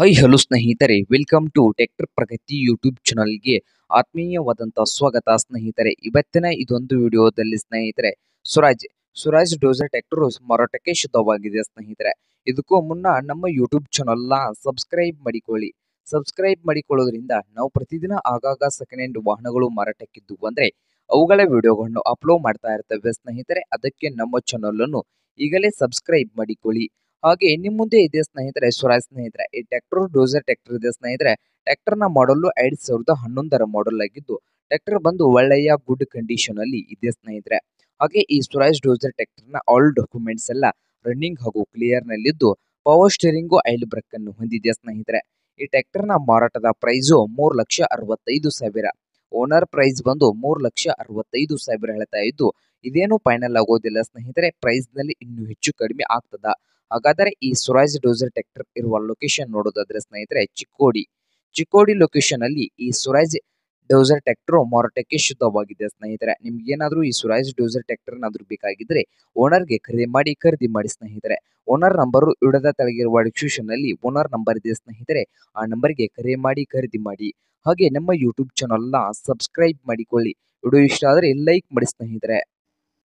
high hello ಸ್ನೇಹಿತರೆ welcome to tractor Pragati YouTube ಚಾನಲ್ಗೆ ಆತ್ಮೀಯವಾದಂಥ ಸ್ವಾಗತ ಸ್ನೇಹಿತರೆ ಇವತ್ತಿನ ಇದೊಂದು ವಿಡಿಯೋದಲ್ಲಿ ಸ್ನೇಹಿತರೆ ಸುರಾಜ್ ಸುರಾಜ್ ಡೋಸರ್ ಟೆಕ್ಟರ್ ಮಾರಾಟಕ್ಕೆ ಶುದ್ಧವಾಗಿದೆ ಸ್ನೇಹಿತರೆ ಇದಕ್ಕೂ ಮುನ್ನ ನಮ್ಮ ಯೂಟ್ಯೂಬ್ ಚಾನಲ್ನ ಸಬ್ಸ್ಕ್ರೈಬ್ ಮಾಡಿಕೊಳ್ಳಿ ಸಬ್ಸ್ಕ್ರೈಬ್ ಮಾಡಿಕೊಳ್ಳೋದ್ರಿಂದ ನಾವು ಪ್ರತಿದಿನ ಆಗಾಗ ಸೆಕೆಂಡ್ ಹ್ಯಾಂಡ್ ವಾಹನಗಳು ಮಾರಾಟಕ್ಕಿದ್ದು ಅಂದರೆ ಅವುಗಳ ವಿಡಿಯೋಗಳನ್ನು ಅಪ್ಲೋಡ್ ಮಾಡ್ತಾ ಇರ್ತವೆ ಸ್ನೇಹಿತರೆ ಅದಕ್ಕೆ ನಮ್ಮ ಚಾನಲನ್ನು ಈಗಲೇ ಸಬ್ಸ್ಕ್ರೈಬ್ ಮಾಡಿಕೊಳ್ಳಿ ಹಾಗೆ ನಿಮ್ ಮುಂದೆ ಇದೆ ಸ್ನೇಹಿತರೆ ಸ್ವರಾಜ್ ಸ್ನೇಹಿತರೆ ಈ ಟ್ರ್ಯಾಕ್ಟರ್ ಡೋಸರ್ ಟ್ರ್ಯಾಕ್ಟರ್ ಇದೆ ಸ್ನೇಹಿತರೆ ಟ್ರ್ಯಾಕ್ಟರ್ ನ ಮಾಡಲು ಎರಡ್ ಸಾವಿರದ ಹನ್ನೊಂದರ ಮಾಡಲ್ ಆಗಿದ್ದು ಟ್ರ್ಯಾಕ್ಟರ್ ಬಂದು ಒಳ್ಳೆಯ ಗುಡ್ ಕಂಡೀಷನ್ ಅಲ್ಲಿ ಇದೆ ಸ್ನೇಹಿತರೆ ಹಾಗೆ ಈ ಸ್ವರಾಜ್ ಡೋಸರ್ ಟ್ರ್ಯಾಕ್ಟರ್ ನ ಆಲ್ ಡಾಕ್ಯುಮೆಂಟ್ಸ್ ಎಲ್ಲ ರನ್ನಿಂಗ್ ಹಾಗೂ ಕ್ಲಿಯರ್ ಇದ್ದು ಪವರ್ ಸ್ಟೀರಿಂಗ್ ಐಲ್ ಬ್ರೇಕ್ ಅನ್ನು ಹೊಂದಿದೆ ಸ್ನೇಹಿತರೆ ಈ ಟ್ರ್ಯಾಕ್ಟರ್ ನ ಮಾರಾಟದ ಪ್ರೈಸ್ ಮೂರು ಲಕ್ಷ ಅರವತ್ತೈದು ಸಾವಿರ ಓನರ್ ಪ್ರೈಸ್ ಬಂದು ಮೂರು ಲಕ್ಷ ಅರವತ್ತೈದು ಸಾವಿರ ಹೇಳ್ತಾ ಇದ್ದು ಇದೇನು ಫೈನಲ್ ಆಗೋದಿಲ್ಲ ಸ್ನೇಹಿತರೆ ಪ್ರೈಸ್ ನಲ್ಲಿ ಇನ್ನೂ ಹೆಚ್ಚು ಕಡಿಮೆ ಆಗ್ತದ ಹಾಗಾದರೆ ಈ ಸುರಾಜ್ ಡೋಸರ್ ಟ್ರ್ಯಾಕ್ಟರ್ ಇರುವ ಲೊಕೇಶನ್ ನೋಡೋದಾದ್ರೆ ಸ್ನೇಹಿತರೆ ಚಿಕ್ಕೋಡಿ ಚಿಕ್ಕೋಡಿ ಲೊಕೇಶನ್ ಅಲ್ಲಿ ಈ ಸುರಾಜ್ ಡೋಸರ್ ಟ್ರ್ಯಾಕ್ಟರ್ ಮಾರಾಟಕ್ಕೆ ಶುದ್ಧವಾಗಿದೆ ಸ್ನೇಹಿತರೆ ನಿಮ್ಗೆ ಏನಾದರೂ ಈ ಸುರಾಜ್ ಡೋಸರ್ ಟ್ರ್ಯಾಕ್ಟರ್ ಏನಾದ್ರೂ ಬೇಕಾಗಿದ್ರೆ ಓನರ್ಗೆ ಖರೀದಿ ಮಾಡಿ ಖರೀದಿ ಮಾಡಿ ಸ್ನೇಹಿತರೆ ಓನರ್ ನಂಬರ್ ಇಡದ ತೆಳಗಿರುವ ಡಿಸ್ಕ್ರಿಪ್ಷನ್ ಅಲ್ಲಿ ಓನರ್ ನಂಬರ್ ಇದೆ ಸ್ನೇಹಿತರೆ ಆ ನಂಬರ್ಗೆ ಕರೆ ಮಾಡಿ ಖರೀದಿ ಮಾಡಿ ಹಾಗೆ ನಮ್ಮ ಯೂಟ್ಯೂಬ್ ಚಾನಲ್ನ ಸಬ್ಸ್ಕ್ರೈಬ್ ಮಾಡಿಕೊಳ್ಳಿ ವಿಡಿಯೋ ಇಷ್ಟ ಆದರೆ ಲೈಕ್ ಮಾಡಿ ಸ್ನೇಹಿತರೆ